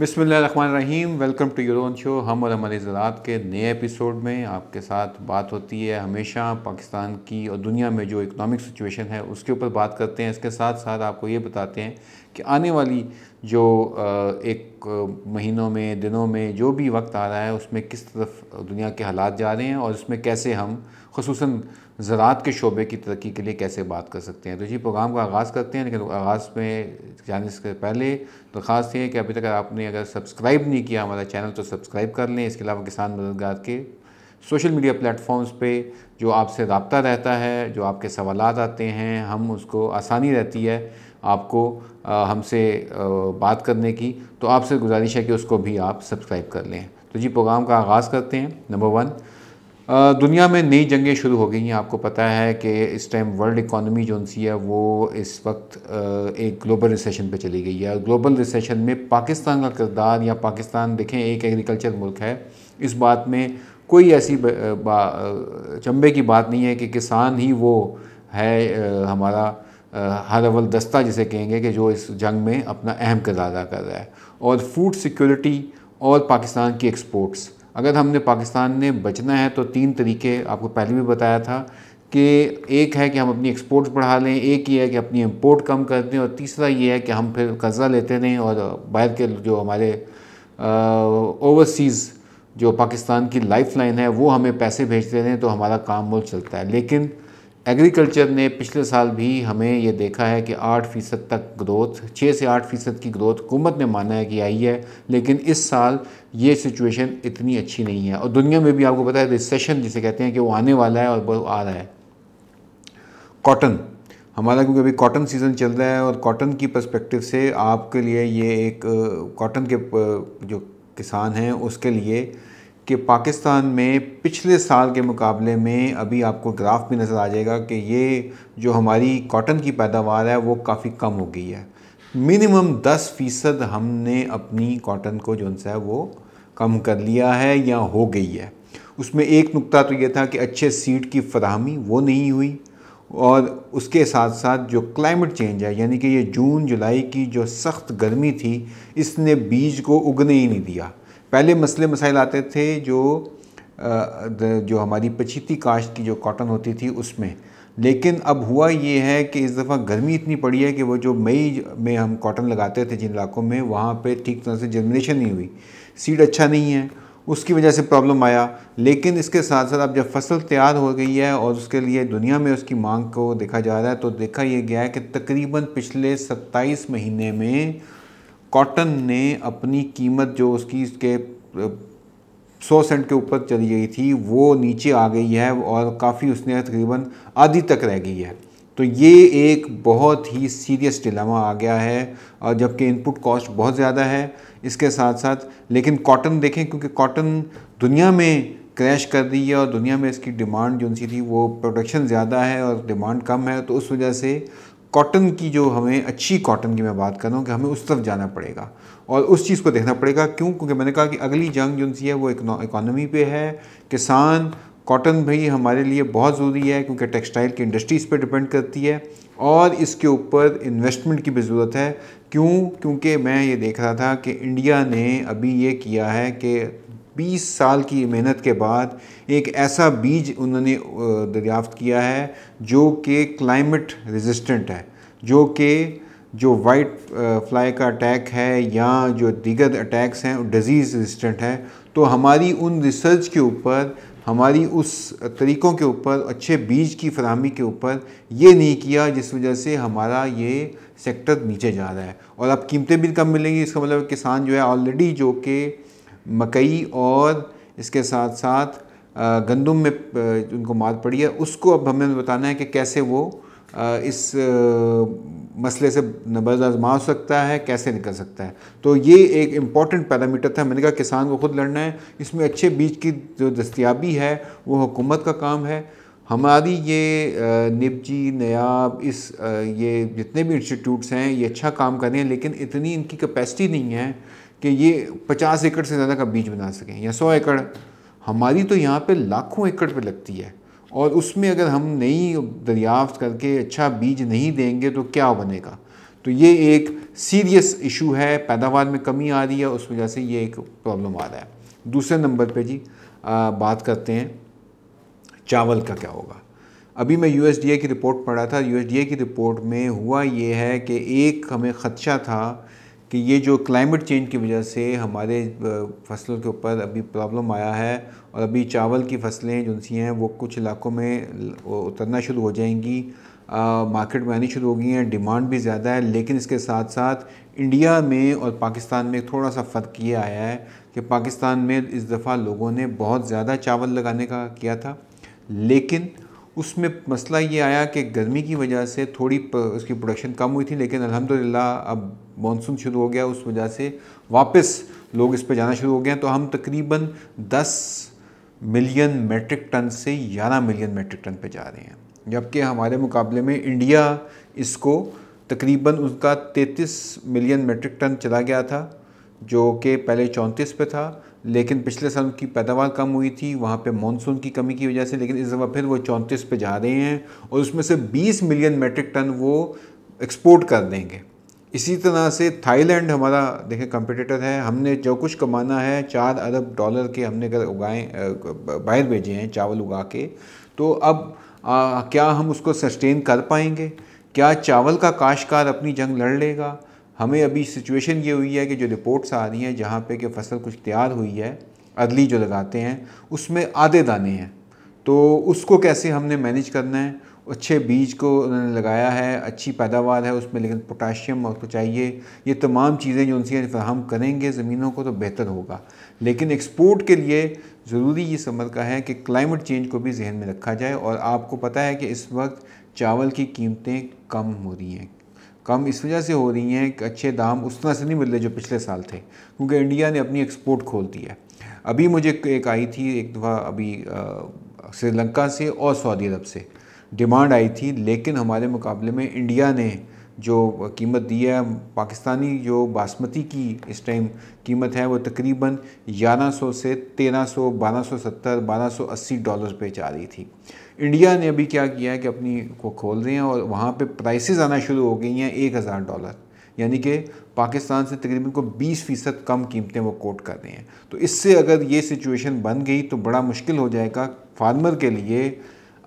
बिसमीम welcome to your own show हम और हमारे ज़रात के नए एपिसोड में आपके साथ बात होती है हमेशा पाकिस्तान की और दुनिया में जो इकनॉमिक सिचुएशन है उसके ऊपर बात करते हैं इसके साथ साथ आपको ये बताते हैं कि आने वाली जो एक महीनों में दिनों में जो भी वक्त आ रहा है उसमें किस तरफ दुनिया के हालात जा रहे हैं और इसमें कैसे हम खसूस ज़रात के शोबे की तरक्की के लिए कैसे बात कर सकते हैं तो जी प्रोग्राम का आगाज़ करते हैं लेकिन आगाज़ में जाने से पहले दरख्वास्त तो है कि अभी तक आपने अगर सब्सक्राइब नहीं किया हमारा चैनल तो सब्सक्राइब कर लें इसके अलावा किसान मददगार के सोशल मीडिया प्लेटफॉर्म्स पे जो आपसे रबता रहता है जो आपके सवाल आते हैं हम उसको आसानी रहती है आपको हमसे बात करने की तो आपसे गुजारिश है कि उसको भी आप सब्सक्राइब कर लें तो जी प्रोग्राम का आगाज़ करते हैं नंबर वन दुनिया में नई जंगें शुरू हो गई हैं आपको पता है कि इस टाइम वर्ल्ड इकॉनमी जो सी है वो इस वक्त एक ग्लोबल रिसेशन पे चली गई है ग्लोबल रिसेशन में पाकिस्तान का किरदार या पाकिस्तान देखें एक एग्रीकल्चर मुल्क है इस बात में कोई ऐसी बा, चंबे की बात नहीं है कि किसान ही वो है हमारा हालावल दस्ता जिसे कहेंगे कि जो इस जंग में अपना अहम किरदार अदा कर रहा है और फूड सिक्योरिटी और पाकिस्तान की एक्सपोर्ट्स अगर हमने पाकिस्तान ने बचना है तो तीन तरीके आपको पहले भी बताया था कि एक है कि हम अपनी एक्सपोर्ट्स बढ़ा लें एक ये है कि अपनी इम्पोर्ट कम कर दें और तीसरा ये है कि हम फिर कर्ज़ा लेते रहें और बाहर के जो हमारे ओवरसीज़ जो पाकिस्तान की लाइफ लाइन है वो हमें पैसे भेजते रहें तो हमारा काम मुल्क चलता है लेकिन एग्रीकल्चर ने पिछले साल भी हमें ये देखा है कि आठ फ़ीसद तक ग्रोथ छः से आठ फ़ीसद की ग्रोथ हुकूमत ने माना है कि आई है लेकिन इस साल ये सिचुएशन इतनी अच्छी नहीं है और दुनिया में भी आपको पता है रिसेशन जिसे कहते हैं कि वो आने वाला है और वो आ रहा है कॉटन हमारा क्योंकि अभी कॉटन सीज़न चल रहा है और कॉटन की पर्सपेक्टिव से आपके लिए ये एक कॉटन के जो किसान हैं उसके लिए कि पाकिस्तान में पिछले साल के मुकाबले में अभी आपको ग्राफ भी नज़र आ जाएगा कि ये जो हमारी कॉटन की पैदावार है वो काफ़ी कम हो गई है मिनिमम 10 फ़ीसद हमने अपनी कॉटन को जो है वो कम कर लिया है या हो गई है उसमें एक नुक्ता तो ये था कि अच्छे सीड की फरहमी वो नहीं हुई और उसके साथ साथ जो क्लाइमेट चेंज है यानी कि ये जून जुलाई की जो सख्त गर्मी थी इसने बीज को उगने ही नहीं दिया पहले मसले मसाइल आते थे जो जो हमारी पचीती काश्त की जो कॉटन होती थी उसमें लेकिन अब हुआ ये है कि इस दफ़ा गर्मी इतनी पड़ी है कि वो जो मई में हम कॉटन लगाते थे जिन इलाकों में वहाँ पे ठीक तरह से जर्मिनेशन नहीं हुई सीड अच्छा नहीं है उसकी वजह से प्रॉब्लम आया लेकिन इसके साथ साथ अब जब फसल तैयार हो गई है और उसके लिए दुनिया में उसकी मांग को देखा जा रहा है तो देखा यह गया है कि तकरीबन पिछले सत्ताईस महीने में कॉटन ने अपनी कीमत जो उसकी इसके सौ सेंट के ऊपर चली गई थी वो नीचे आ गई है और काफ़ी उसने तकरीबन आधी तक रह गई है तो ये एक बहुत ही सीरियस डिलामा आ गया है और जबकि इनपुट कॉस्ट बहुत ज़्यादा है इसके साथ साथ लेकिन कॉटन देखें क्योंकि कॉटन दुनिया में क्रैश कर रही है और दुनिया में इसकी डिमांड जो थी वो प्रोडक्शन ज़्यादा है और डिमांड कम है तो उस वजह से कॉटन की जो हमें अच्छी कॉटन की मैं बात कर रहा हूँ कि हमें उस तरफ जाना पड़ेगा और उस चीज़ को देखना पड़ेगा क्यों क्योंकि मैंने कहा कि अगली जंग जो सी है वो इकोनॉमी पे है किसान कॉटन भी हमारे लिए बहुत ज़रूरी है क्योंकि टेक्सटाइल की इंडस्ट्री इस पर डिपेंड करती है और इसके ऊपर इन्वेस्टमेंट की भी ज़रूरत है क्यों क्योंकि मैं ये देख रहा था कि इंडिया ने अभी ये किया है कि 20 साल की मेहनत के बाद एक ऐसा बीज उन्होंने दरियाफ्त किया है जो कि क्लाइमेट रेजिस्टेंट है जो कि जो वाइट फ्लाई का अटैक है या जो दिगर अटैक्स हैं डिज़ीज़ रेजिस्टेंट है तो हमारी उन रिसर्च के ऊपर हमारी उस तरीक़ों के ऊपर अच्छे बीज की फरहमी के ऊपर ये नहीं किया जिस वजह से हमारा ये सेक्टर नीचे जा रहा है और अब कीमतें भी कम मिलेंगी इसका मतलब किसान जो है ऑलरेडी जो कि मकई और इसके साथ साथ गंदम में उनको मात पड़ी है उसको अब हमें बताना है कि कैसे वो इस मसले से नबरदाजमा हो सकता है कैसे निकल सकता है तो ये एक इम्पॉर्टेंट पैरामीटर था मैंने कहा किसान को ख़ुद लड़ना है इसमें अच्छे बीज की जो दस्तियाबी है वो हुकूमत का काम है हमारी ये निबजी नयाब इस ये जितने भी इंस्टीट्यूट्स हैं ये अच्छा काम कर रहे हैं लेकिन इतनी इनकी कैपेसिटी नहीं है कि ये पचास एकड़ से ज़्यादा का बीज बना सकें या सौ एकड़ हमारी तो यहाँ पर लाखों एकड़ पर लगती है और उसमें अगर हम नई दरियाफ्त करके अच्छा बीज नहीं देंगे तो क्या बनेगा तो ये एक सीरियस इशू है पैदावार में कमी आ रही है उस वजह से ये एक प्रॉब्लम आ रहा है दूसरे नंबर पे जी आ, बात करते हैं चावल का क्या होगा अभी मैं यू की रिपोर्ट पढ़ा था यू की रिपोर्ट में हुआ ये है कि एक हमें ख़दशा था कि ये जो क्लाइमेट चेंज की वजह से हमारे फसलों के ऊपर अभी प्रॉब्लम आया है और अभी चावल की फसलें जो सी हैं वो कुछ इलाकों में उतरना शुरू हो जाएंगी आ, मार्केट में आनी शुरू हो गई हैं डिमांड भी ज़्यादा है लेकिन इसके साथ साथ इंडिया में और पाकिस्तान में थोड़ा सा फ़र्क ये आया है कि पाकिस्तान में इस दफ़ा लोगों ने बहुत ज़्यादा चावल लगाने का किया था लेकिन उसमें मसला ये आया कि गर्मी की वजह से थोड़ी उसकी प्रोडक्शन कम हुई थी लेकिन अल्हम्दुलिल्लाह अब मानसून शुरू हो गया उस वजह से वापस लोग इस पर जाना शुरू हो गए हैं तो हम तकरीबन 10 मिलियन मेट्रिक टन से ग्यारह मिलियन मेट्रिक टन पे जा रहे हैं जबकि हमारे मुकाबले में इंडिया इसको तकरीबन उसका तैतीस मिलियन मेट्रिक टन चला गया था जो कि पहले चौंतीस पे था लेकिन पिछले साल उनकी पैदावार कम हुई थी वहाँ पे मानसून की कमी की वजह से लेकिन इस दफ़ा फिर वो चौंतीस पे जा रहे हैं और उसमें से 20 मिलियन मेट्रिक टन वो एक्सपोर्ट कर देंगे इसी तरह से थाईलैंड हमारा देखें कंपटीटर है हमने जो कुछ कमाना है चार अरब डॉलर के हमने अगर उगाए बाहर भेजे हैं चावल उगा के तो अब आ, क्या हम उसको सस्टेन कर पाएंगे क्या चावल का काशकार अपनी जंग लड़ लेगा हमें अभी सिचुएशन ये हुई है कि जो रिपोर्ट्स आ रही हैं जहाँ पे कि फसल कुछ तैयार हुई है अदली जो लगाते हैं उसमें आधे दाने हैं तो उसको कैसे हमने मैनेज करना है अच्छे बीज को उन्होंने लगाया है अच्छी पैदावार है उसमें लेकिन पोटाशियम और तो चाहिए ये तमाम चीज़ें जो उनसे फ्राहम करेंगे ज़मीनों को तो बेहतर होगा लेकिन एक्सपोर्ट के लिए ज़रूरी ये समझ का है कि क्लाइमेट चेंज को भी जहन में रखा जाए और आपको पता है कि इस वक्त चावल की कीमतें कम हो रही हैं कम इस वजह से हो रही हैं कि अच्छे दाम उस तरह से नहीं मिल रहे जो पिछले साल थे क्योंकि इंडिया ने अपनी एक्सपोर्ट खोल दी है अभी मुझे एक आई थी एक दफ़ा अभी श्रीलंका से और सऊदी अरब से डिमांड आई थी लेकिन हमारे मुकाबले में इंडिया ने जो कीमत दी है पाकिस्तानी जो बासमती की इस टाइम कीमत है वो तकरीबन 1100 से 1300 1270 1280 डॉलर पे जा रही थी इंडिया ने अभी क्या किया है कि अपनी को खोल रहे हैं और वहाँ पे प्राइसेस आना शुरू हो गई हैं एक हज़ार डॉलर यानी कि पाकिस्तान से तकरीबन को 20 फ़ीसद कम कीमतें वो कोट कर रहे हैं तो इससे अगर ये सिचुएशन बन गई तो बड़ा मुश्किल हो जाएगा फार्मर के लिए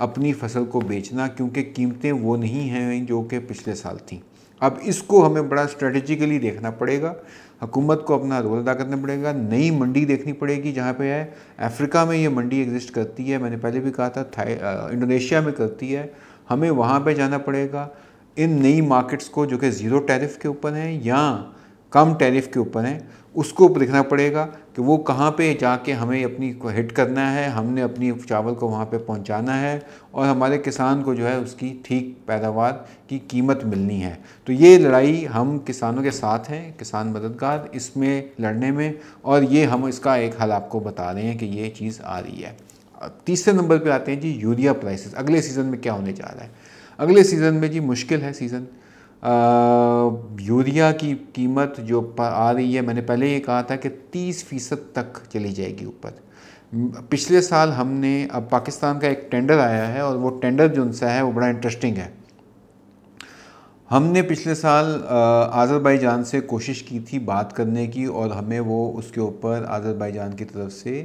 अपनी फसल को बेचना क्योंकि कीमतें वो नहीं हैं जो कि पिछले साल थी अब इसको हमें बड़ा स्ट्रेटजिकली देखना पड़ेगा हुकूमत को अपना रोल अदा करना पड़ेगा नई मंडी देखनी पड़ेगी जहाँ पे है अफ्रीका में ये मंडी एग्जिस्ट करती है मैंने पहले भी कहा था इंडोनेशिया में करती है हमें वहाँ पे जाना पड़ेगा इन नई मार्केट्स को जो कि ज़ीरो टैरिफ के ऊपर हैं या कम टैरिफ के ऊपर हैं उसको देखना पड़ेगा कि वो कहाँ पे जाके हमें अपनी को हिट करना है हमने अपनी चावल को वहाँ पे पहुँचाना है और हमारे किसान को जो है उसकी ठीक पैदावार की कीमत मिलनी है तो ये लड़ाई हम किसानों के साथ हैं किसान मददगार इसमें लड़ने में और ये हम इसका एक हल आपको बता रहे हैं कि ये चीज़ आ रही है तीसरे नंबर पर आते हैं जी यूरिया प्राइसिस अगले सीज़न में क्या होने जा रहा है अगले सीज़न में जी मुश्किल है सीज़न यूरिया की कीमत जो आ रही है मैंने पहले ये कहा था कि 30 फ़ीसद तक चली जाएगी ऊपर पिछले साल हमने अब पाकिस्तान का एक टेंडर आया है और वो टेंडर जो उनसे है वो बड़ा इंटरेस्टिंग है हमने पिछले साल आज़रबाईजान से कोशिश की थी बात करने की और हमें वो उसके ऊपर आज़रबाईजान की तरफ से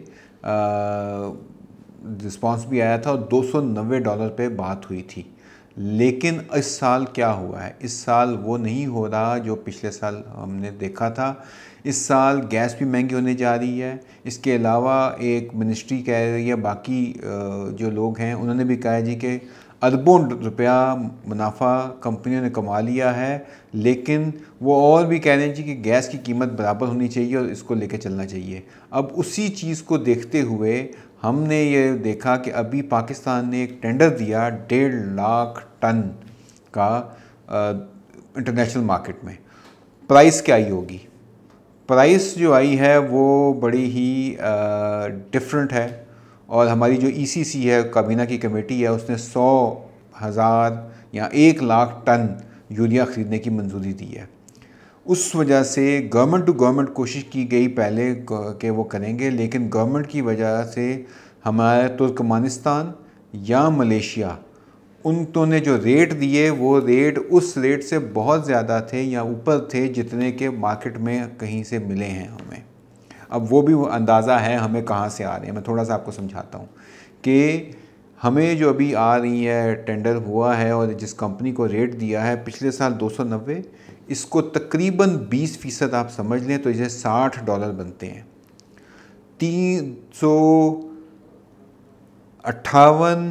रिस्पॉन्स भी आया था और 290 डॉलर पे बात हुई थी लेकिन इस साल क्या हुआ है इस साल वो नहीं हो रहा जो पिछले साल हमने देखा था इस साल गैस भी महंगी होने जा रही है इसके अलावा एक मिनिस्ट्री कह रही है बाकी जो लोग हैं उन्होंने भी कहा जी कि अरबों रुपया मुनाफा कंपनियों ने कमा लिया है लेकिन वो और भी कह रहे हैं जी कि गैस की कीमत बराबर होनी चाहिए और इसको लेकर चलना चाहिए अब उसी चीज़ को देखते हुए हमने ये देखा कि अभी पाकिस्तान ने एक टेंडर दिया डेढ़ लाख टन का इंटरनेशनल मार्केट में प्राइस क्या आई होगी प्राइस जो आई है वो बड़ी ही डिफरेंट है और हमारी जो ईसीसी e है काबीना की कमेटी है उसने सौ हज़ार या एक लाख टन यूरिया ख़रीदने की मंजूरी दी है उस वजह से गवर्नमेंट टू गवर्नमेंट कोशिश की गई पहले के वो करेंगे लेकिन गवर्नमेंट की वजह से हमारा तुर्कमानिस्तान तो या मलेशिया उन तो ने जो रेट दिए वो रेट उस रेट से बहुत ज़्यादा थे या ऊपर थे जितने के मार्केट में कहीं से मिले हैं हमें अब वो भी अंदाज़ा है हमें कहाँ से आ रहे हैं मैं थोड़ा सा आपको समझाता हूँ कि हमें जो अभी आ रही है टेंडर हुआ है और जिस कंपनी को रेट दिया है पिछले साल दो सौ नब्बे इसको तकरीबन 20 फ़ीसद आप समझ लें तो इसे 60 डॉलर बनते हैं तीन सौ अट्ठावन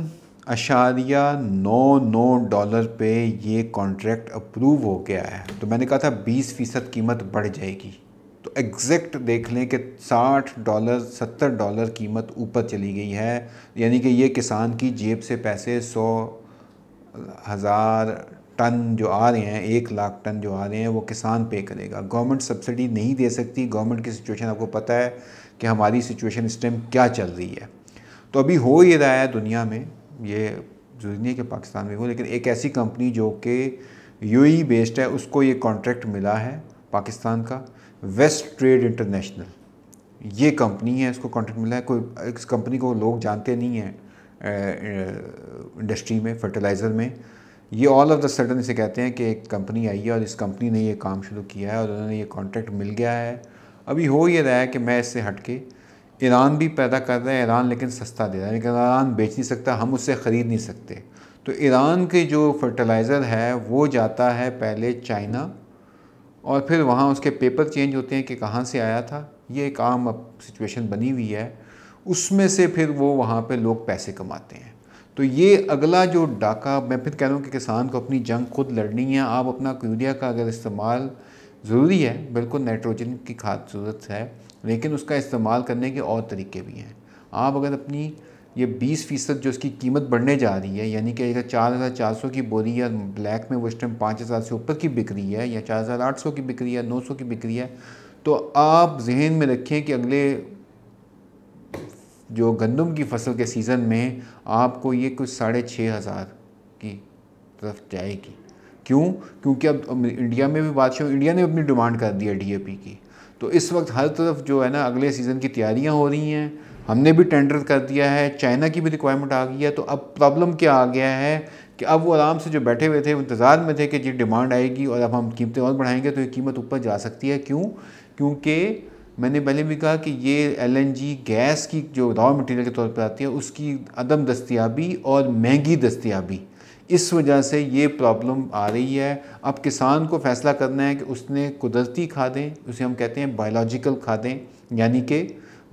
अशारिया नौ नौ डॉलर पे ये कॉन्ट्रैक्ट अप्रूव हो गया है तो मैंने कहा था 20 फ़ीसद कीमत बढ़ जाएगी तो एग्जैक्ट देख लें कि 60 डॉलर 70 डॉलर कीमत ऊपर चली गई है यानी कि ये किसान की जेब से पैसे सौ हज़ार टन जो आ रहे हैं एक लाख टन जो आ रहे हैं वो किसान पे करेगा गवर्नमेंट सब्सिडी नहीं दे सकती गवर्नमेंट की सिचुएशन आपको पता है कि हमारी सिचुएशन इस टाइम क्या चल रही है तो अभी हो ही रहा है दुनिया में ये जरूरी नहीं है कि पाकिस्तान में हो लेकिन एक ऐसी कंपनी जो कि यू बेस्ड है उसको ये कॉन्ट्रैक्ट मिला है पाकिस्तान का वेस्ट ट्रेड इंटरनेशनल ये कंपनी है इसको कॉन्ट्रैक्ट मिला है कोई इस कंपनी को लोग जानते नहीं हैं इंडस्ट्री में फर्टिलाइज़र में ये ऑल ऑफ द सडन इसे कहते हैं कि एक कंपनी आई है और इस कंपनी ने ये काम शुरू किया है और उन्होंने ये कॉन्ट्रैक्ट मिल गया है अभी हो ये रहा है कि मैं इससे हट के ईरान भी पैदा कर रहा है ईरान लेकिन सस्ता दे रहा है लेकिन ईरान बेच नहीं सकता हम उससे ख़रीद नहीं सकते तो ईरान के जो फर्टिलाइज़र है वो जाता है पहले चाइना और फिर वहाँ उसके पेपर चेंज होते हैं कि कहाँ से आया था ये एक आम सिचुएशन बनी हुई है उसमें से फिर वो वहाँ पर लोग पैसे कमाते हैं तो ये अगला जो डाका मैं फिर कह रहा हूँ कि किसान को अपनी जंग खुद लड़नी है आप अपना यूरिया का अगर इस्तेमाल ज़रूरी है बिल्कुल नाइट्रोजन की खाद ज़रूरत है लेकिन उसका इस्तेमाल करने के और तरीके भी हैं आप अगर अपनी ये 20 फ़ीसद जो उसकी कीमत बढ़ने जा रही है यानी कि अगर चार हज़ार चार सौ की बोरी या ब्लैक में वो इस टाइम पाँच हज़ार से ऊपर की बिक्री है या चार हज़ार आठ सौ की बिक्री है नौ सौ की बिक्री है तो आप जहन में रखें कि अगले जो गंदम की फसल के सीज़न में आपको ये कुछ साढ़े छः हज़ार की तरफ जाएगी क्यों क्योंकि अब इंडिया में भी बादशाह इंडिया ने अपनी डिमांड कर दी है डीएपी की तो इस वक्त हर तरफ जो है ना अगले सीज़न की तैयारियां हो रही हैं हमने भी टेंडर कर दिया है चाइना की भी रिक्वायरमेंट आ गई है तो अब प्रॉब्लम क्या आ गया है कि अब वो आराम से जो बैठे हुए थे इंतज़ार में थे कि जी डिमांड आएगी और अब हम कीमतें और बढ़ाएंगे तो ये कीमत ऊपर जा सकती है क्यों क्योंकि मैंने पहले भी कहा कि ये एल गैस की जो रॉ मटेरियल के तौर पर आती है उसकी अदम दस्तियाबी और महंगी दस्तियाबी इस वजह से ये प्रॉब्लम आ रही है अब किसान को फैसला करना है कि उसने कुदरती खादें उसे हम कहते हैं बायोलॉजिकल खादें यानी कि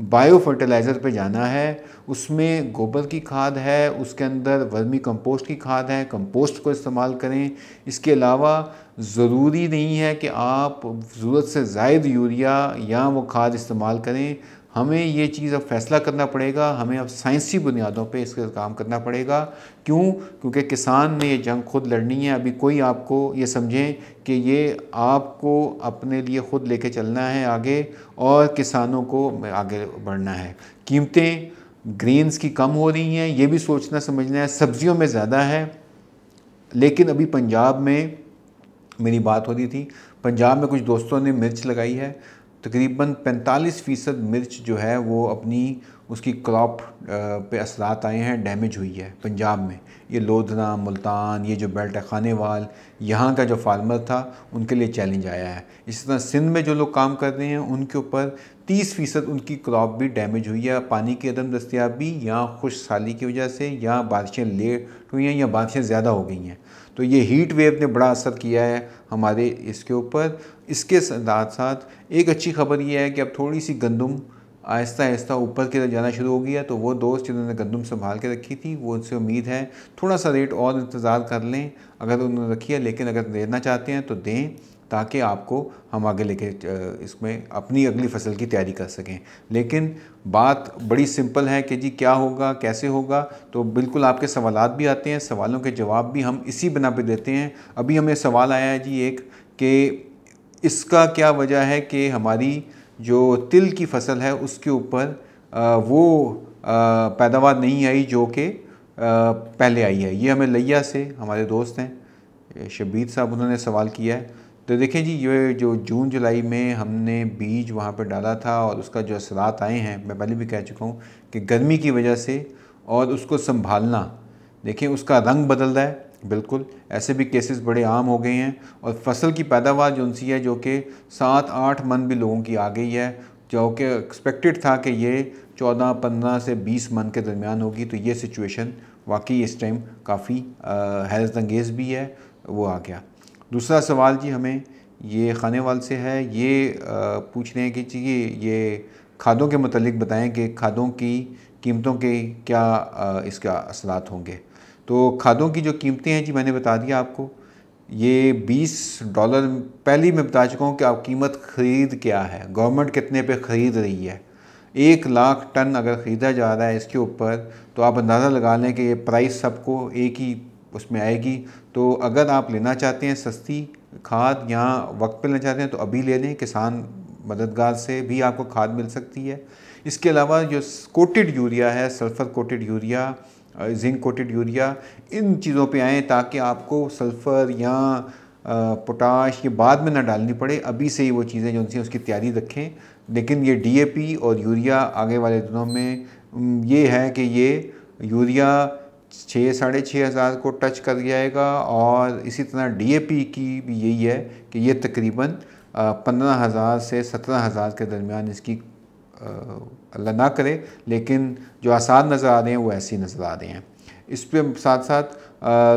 बायो फर्टिलाइज़र पर जाना है उसमें गोबर की खाद है उसके अंदर वर्मी कंपोस्ट की खाद है कंपोस्ट को इस्तेमाल करें इसके अलावा ज़रूरी नहीं है कि आप ज़रूरत से जायद यूरिया या वो खाद इस्तेमाल करें हमें ये चीज़ अब फैसला करना पड़ेगा हमें अब साइंसी बुनियादों पे इसका काम करना पड़ेगा क्यों क्योंकि किसान ने ये जंग खुद लड़नी है अभी कोई आपको ये समझें कि ये आपको अपने लिए खुद लेके चलना है आगे और किसानों को आगे बढ़ना है कीमतें ग्रेन्स की कम हो रही हैं ये भी सोचना समझना है सब्जियों में ज़्यादा है लेकिन अभी पंजाब में मेरी बात हो रही थी पंजाब में कुछ दोस्तों ने मिर्च लगाई है तकरीबन 45 फ़ीसद मिर्च जो है वो अपनी उसकी क्रॉप पे असरात आए हैं डैमेज हुई है पंजाब में ये लोधना मुल्तान ये जो बेल्ट है खानेवाल यहाँ का जो फार्मर था उनके लिए चैलेंज आया है इसी तरह सिंध में जो लोग काम कर रहे हैं उनके ऊपर 30 फ़ीसद उनकी क्रॉप भी डैमेज हुई है पानी की अदम दस्तियाबी या खुश साली की वजह से या बारिशें लेट हुई हैं या बारिशें ज़्यादा हो गई हैं तो ये हीट वेव ने बड़ा असर किया है हमारे इसके ऊपर इसके साथ साथ एक अच्छी खबर ये है कि अब थोड़ी सी गंदम आहिस्ता आहिस्ता ऊपर की तरफ जाना शुरू हो गया तो वो दोस्त जिन्होंने गंदम संभाल के रखी थी वो उनसे उम्मीद है थोड़ा सा रेट और इंतज़ार कर लें अगर उन्होंने रखी है लेकिन अगर देना चाहते हैं तो दें ताकि आपको हम आगे लेके इसमें अपनी अगली फसल की तैयारी कर सकें लेकिन बात बड़ी सिंपल है कि जी क्या होगा कैसे होगा तो बिल्कुल आपके सवाल भी आते हैं सवालों के जवाब भी हम इसी बना पर देते हैं अभी हमें सवाल आया है जी एक कि इसका क्या वजह है कि हमारी जो तिल की फसल है उसके ऊपर वो पैदावार नहीं आई जो कि पहले आई है ये हमें लैया से हमारे दोस्त हैं शबीर साहब उन्होंने सवाल किया है तो देखें जी ये जो जून जुलाई में हमने बीज वहाँ पर डाला था और उसका जो असरात आए हैं मैं पहले भी कह चुका हूँ कि गर्मी की वजह से और उसको संभालना देखें उसका रंग बदल रहा है बिल्कुल ऐसे भी केसेस बड़े आम हो गए हैं और फसल की पैदावार जो सी है जो कि सात आठ मन भी लोगों की आ गई है जो कि एक्सपेक्टेड था कि ये चौदह पंद्रह से बीस मन के दरमियान होगी तो ये सिचुएशन वाकई इस टाइम काफ़ी हैरत अंगेज़ भी है वो आ गया दूसरा सवाल जी हमें ये खाने वाल से है ये पूछ रहे हैं कि जी ये खादों के मतलब बताएं कि खादों की कीमतों के क्या इसका असरात होंगे तो खादों की जो कीमतें हैं जी मैंने बता दिया आपको ये 20 डॉलर पहले मैं बता चुका हूँ कि आप कीमत ख़रीद क्या है गवर्नमेंट कितने पे ख़रीद रही है एक लाख टन अगर ख़रीदा जा रहा है इसके ऊपर तो आप अंदाज़ा लगा लें कि ये प्राइस सबको एक ही उसमें आएगी तो अगर आप लेना चाहते हैं सस्ती खाद या वक्त पर लेना चाहते हैं तो अभी ले लें किसान मददगार से भी आपको खाद मिल सकती है इसके अलावा जो कोटेड यूरिया है sulphur coated urea zinc coated urea इन चीज़ों पे आएँ ताकि आपको सल्फ़र या पोटाश ये बाद में ना डालनी पड़े अभी से ही वो चीज़ें जो उनसे उसकी तैयारी रखें लेकिन ये डीएपी और यूरिया आगे वाले दिनों में ये है कि ये यूरिया छः साढ़े छः हज़ार को टच कर जाएगा और इसी तरह डीएपी की भी यही है कि ये तकरीबन पंद्रह हज़ार से सत्रह हज़ार के दरमियान इसकी अल्लाह ना करे लेकिन जो आसान नज़र आ रहे हैं वो ऐसे नज़र आ रहे हैं इस पर साथ साथ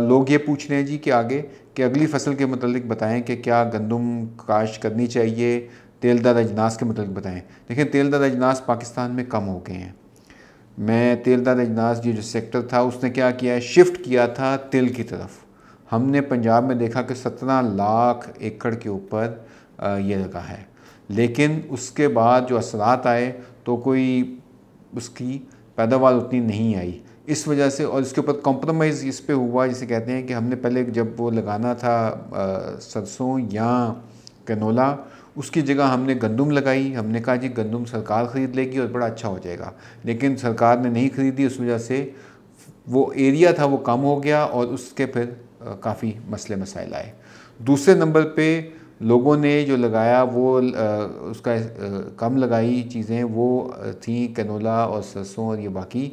लोग ये पूछ रहे हैं जी कि आगे कि अगली फसल के मतलब बताएँ कि क्या गंदम काश्त करनी चाहिए तेलदार अजनास के मतलब बताएँ लेकिन तेलदार अजनास पाकिस्तान में कम हो गए हैं मैं तेलदार अजनास जी जो सेक्टर था उसने क्या किया है शिफ्ट किया था तिल की तरफ हमने पंजाब में देखा कि सत्रह लाख एकड़ के ऊपर ये लगा है लेकिन उसके बाद जो असरात आए तो कोई उसकी पैदावार उतनी नहीं आई इस वजह से और इसके ऊपर कॉम्प्रोमाइज़ इस पर हुआ जिसे कहते हैं कि हमने पहले जब वो लगाना था सरसों या कैनोला उसकी जगह हमने गंदम लगाई हमने कहा जी गंदम सरकार ख़रीद लेगी और बड़ा अच्छा हो जाएगा लेकिन सरकार ने नहीं ख़रीदी उस वजह से वो एरिया था वो कम हो गया और उसके फिर काफ़ी मसले मसाइल आए दूसरे नंबर पे लोगों ने जो लगाया वो उसका कम लगाई चीज़ें वो थी कैनोला और सरसों और ये बाकी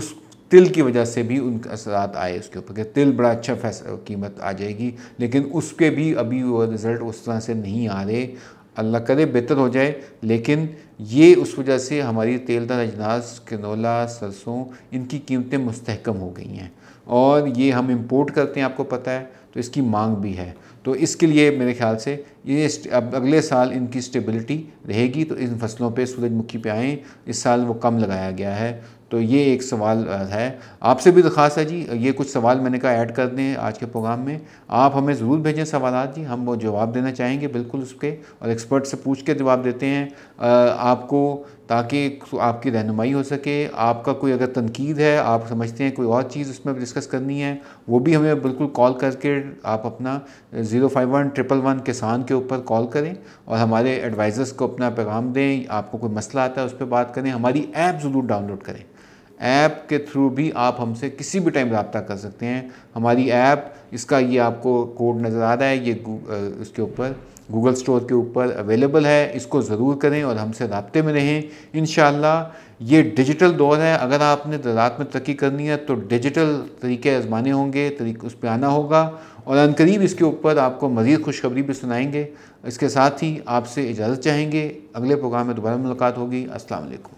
उस तिल की वजह से भी उन असरात आए उसके ऊपर कि तिल बड़ा अच्छा फैस कीमत आ जाएगी लेकिन उसके भी अभी वो रिज़ल्ट उस तरह से नहीं आ रहे अल्लाह करे बेहतर हो जाए लेकिन ये उस वजह से हमारी तेलदार अजनास कनोला सरसों इनकी कीमतें मुस्तकम हो गई हैं और ये हम इम्पोर्ट करते हैं आपको पता है तो इसकी मांग भी है तो इसके लिए मेरे ख्याल से ये अब अगले साल इनकी स्टेबिलिटी रहेगी तो इन फसलों पे सूरजमुखी पे आएँ इस साल वो कम लगाया गया है तो ये एक सवाल है आपसे भी दरख्वास तो है जी ये कुछ सवाल मैंने कहा ऐड कर दें आज के प्रोग्राम में आप हमें ज़रूर भेजें सवाल जी हम वो जवाब देना चाहेंगे बिल्कुल उसके और एक्सपर्ट से पूछ के जवाब देते हैं आपको ताकि आपकी रहनुमाई हो सके आपका कोई अगर तनकीद है आप समझते हैं कोई और चीज़ उसमें डिस्कस करनी है वो भी हमें बिल्कुल कॉल करके आप अपना zero five one triple one किसान के ऊपर कॉल करें और हमारे एडवाइज़र्स को अपना पैगाम दें आपको कोई मसला आता है उस पर बात करें हमारी ऐप ज़रूर डाउनलोड करें ऐप के थ्रू भी आप हमसे किसी भी टाइम रबता कर सकते हैं हमारी ऐप इसका ये आपको कोड नज़र आ रहा है ये उसके ऊपर गूगल स्टोर के ऊपर अवेलेबल है इसको ज़रूर करें और हमसे रबते में रहें इन ये डिजिटल दौर है अगर आपने रात में तरक्की करनी है तो डिजिटल तरीके आजमाने होंगे तरीक उस पर आना होगा और अनकरीब इसके ऊपर आपको मज़ीद खुशखबरी भी सुनाएंगे इसके साथ ही आपसे इजाज़त चाहेंगे अगले प्रोग्राम में दोबारा मुलाकात होगी अस्सलाम वालेकुम